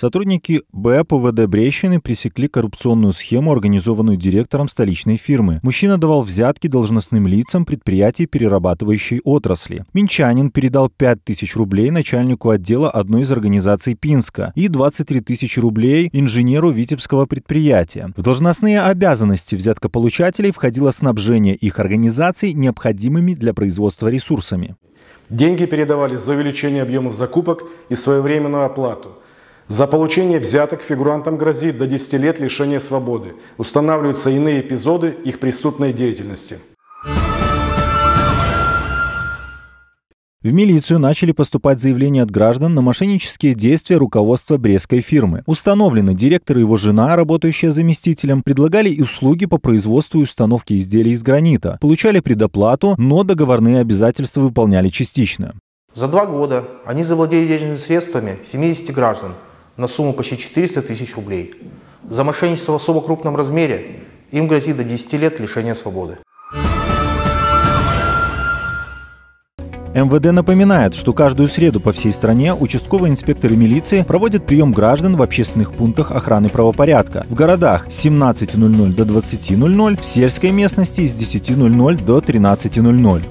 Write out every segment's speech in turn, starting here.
Сотрудники БАПВД Брещины пресекли коррупционную схему, организованную директором столичной фирмы. Мужчина давал взятки должностным лицам предприятий перерабатывающей отрасли. Минчанин передал 5000 рублей начальнику отдела одной из организаций Пинска и 23 тысячи рублей инженеру Витебского предприятия. В должностные обязанности взяткополучателей входило снабжение их организаций необходимыми для производства ресурсами. Деньги передавали за увеличение объемов закупок и своевременную оплату – за получение взяток фигурантам грозит до 10 лет лишения свободы. Устанавливаются иные эпизоды их преступной деятельности. В милицию начали поступать заявления от граждан на мошеннические действия руководства брестской фирмы. Установлено, директор и его жена, работающая заместителем, предлагали и услуги по производству и установке изделий из гранита, получали предоплату, но договорные обязательства выполняли частично. За два года они завладели денежными средствами 70 граждан – на сумму почти 400 тысяч рублей. За мошенничество в особо крупном размере им грозит до 10 лет лишения свободы. МВД напоминает, что каждую среду по всей стране участковые инспекторы милиции проводят прием граждан в общественных пунктах охраны правопорядка. В городах с 17.00 до 20.00, в сельской местности с 10.00 до 13.00.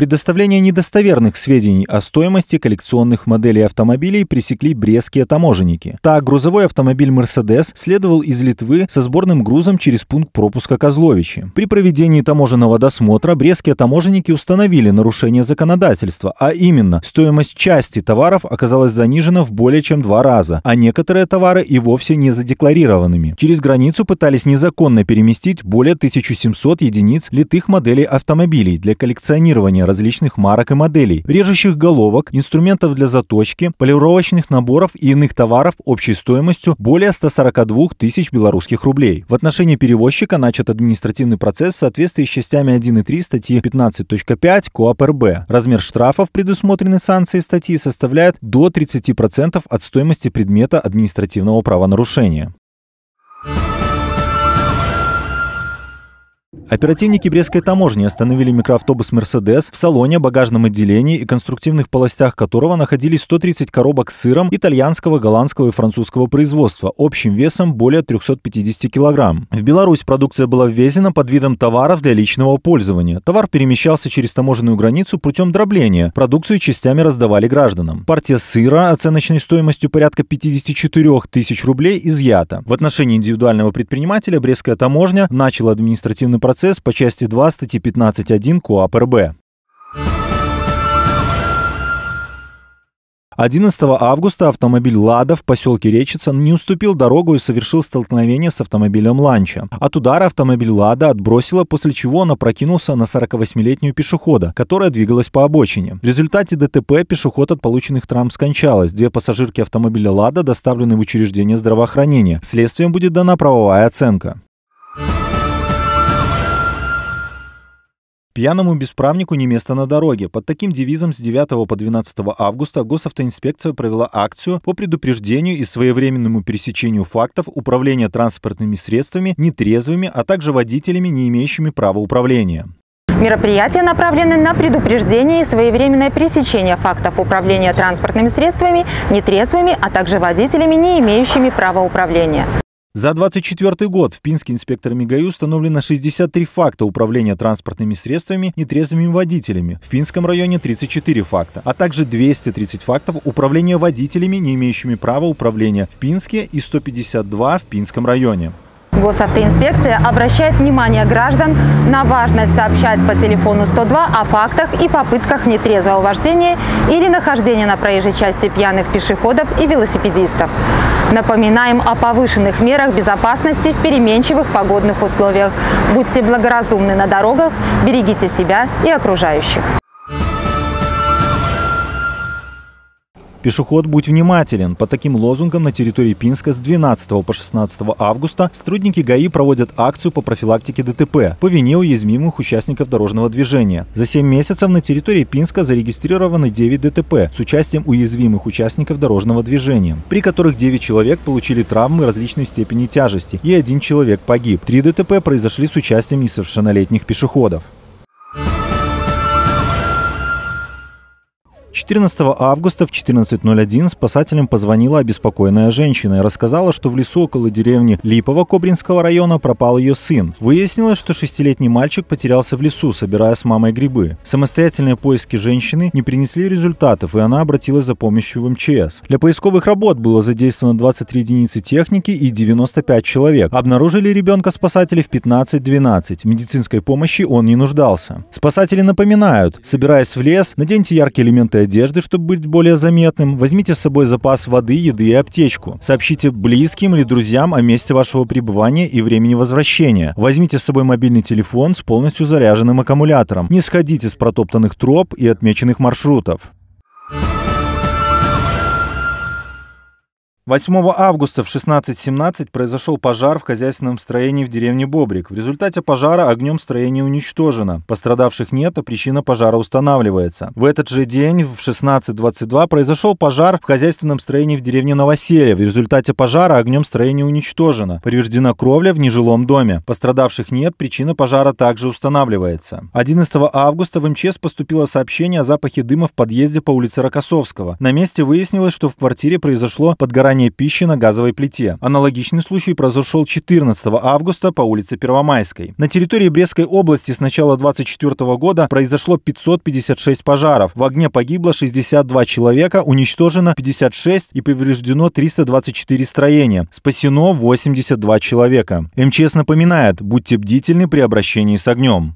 предоставление недостоверных сведений о стоимости коллекционных моделей автомобилей пресекли брестские таможенники. Так, грузовой автомобиль Mercedes следовал из Литвы со сборным грузом через пункт пропуска Козловичи. При проведении таможенного досмотра брестские таможенники установили нарушение законодательства, а именно стоимость части товаров оказалась занижена в более чем два раза, а некоторые товары и вовсе не задекларированными. Через границу пытались незаконно переместить более 1700 единиц литых моделей автомобилей для коллекционирования различных марок и моделей, режущих головок, инструментов для заточки, полировочных наборов и иных товаров общей стоимостью более 142 тысяч белорусских рублей. В отношении перевозчика начат административный процесс в соответствии с частями 1 и 3 статьи 15.5 КОАП РБ. Размер штрафов, предусмотренной санкцией статьи, составляет до 30% от стоимости предмета административного правонарушения. Оперативники Брестской таможни остановили микроавтобус «Мерседес» в салоне, багажном отделении и конструктивных полостях которого находились 130 коробок с сыром итальянского, голландского и французского производства, общим весом более 350 килограмм. В Беларусь продукция была ввезена под видом товаров для личного пользования. Товар перемещался через таможенную границу путем дробления. Продукцию частями раздавали гражданам. Партия сыра оценочной стоимостью порядка 54 тысяч рублей изъята. В отношении индивидуального предпринимателя Брестская таможня начала административный процесс процесс по части 2 статьи 15.1 КОАП РБ. 11 августа автомобиль «Лада» в поселке Речица не уступил дорогу и совершил столкновение с автомобилем «Ланча». От удара автомобиль «Лада» отбросила, после чего он опрокинулся на 48-летнюю пешехода, которая двигалась по обочине. В результате ДТП пешеход от полученных травм скончалась. Две пассажирки автомобиля «Лада» доставлены в учреждение здравоохранения. Следствием будет дана правовая оценка. Пьяному бесправнику не место на дороге. Под таким девизом с 9 по 12 августа госавтоинспекция провела акцию по предупреждению и своевременному пересечению фактов управления транспортными средствами нетрезвыми, а также водителями, не имеющими права управления. Мероприятия направлены на предупреждение и своевременное пресечение фактов управления транспортными средствами нетрезвыми, а также водителями, не имеющими права управления. За 2024 год в Пинске инспекторами ГАИ установлено 63 факта управления транспортными средствами нетрезвыми водителями, в Пинском районе 34 факта, а также 230 фактов управления водителями, не имеющими права управления в Пинске и 152 в Пинском районе. Госавтоинспекция обращает внимание граждан на важность сообщать по телефону 102 о фактах и попытках нетрезвого вождения или нахождения на проезжей части пьяных пешеходов и велосипедистов. Напоминаем о повышенных мерах безопасности в переменчивых погодных условиях. Будьте благоразумны на дорогах, берегите себя и окружающих. Пешеход «Будь внимателен». По таким лозунгам на территории Пинска с 12 по 16 августа сотрудники ГАИ проводят акцию по профилактике ДТП по вине уязвимых участников дорожного движения. За 7 месяцев на территории Пинска зарегистрированы 9 ДТП с участием уязвимых участников дорожного движения, при которых 9 человек получили травмы различной степени тяжести и один человек погиб. Три ДТП произошли с участием несовершеннолетних пешеходов. 14 августа в 14.01 спасателям позвонила обеспокоенная женщина и рассказала, что в лесу около деревни Липова Кобринского района пропал ее сын. Выяснилось, что шестилетний мальчик потерялся в лесу, собирая с мамой грибы. Самостоятельные поиски женщины не принесли результатов, и она обратилась за помощью в МЧС. Для поисковых работ было задействовано 23 единицы техники и 95 человек. Обнаружили ребенка спасатели в 15:12. В медицинской помощи он не нуждался. Спасатели напоминают, собираясь в лес, наденьте яркие элементы одежды, чтобы быть более заметным, возьмите с собой запас воды, еды и аптечку. Сообщите близким или друзьям о месте вашего пребывания и времени возвращения. Возьмите с собой мобильный телефон с полностью заряженным аккумулятором. Не сходите с протоптанных троп и отмеченных маршрутов. 8 августа в 16.17 произошел пожар в хозяйственном строении в деревне Бобрик. В результате пожара огнем строение уничтожено. Пострадавших нет, а причина пожара устанавливается. В этот же день в 16.22 произошел пожар в хозяйственном строении в деревне Новоселье. В результате пожара огнем строение уничтожено. Повреждена кровля в нежилом доме. Пострадавших нет, причина пожара также устанавливается. 11 августа в МЧС поступило сообщение о запахе дыма в подъезде по улице Рокоссовского. На месте выяснилось, что в квартире произошло подгорание возгорания пищи на газовой плите. Аналогичный случай произошел 14 августа по улице Первомайской. На территории Брестской области с начала 2024 года произошло 556 пожаров. В огне погибло 62 человека, уничтожено 56 и повреждено 324 строения. Спасено 82 человека. МЧС напоминает, будьте бдительны при обращении с огнем.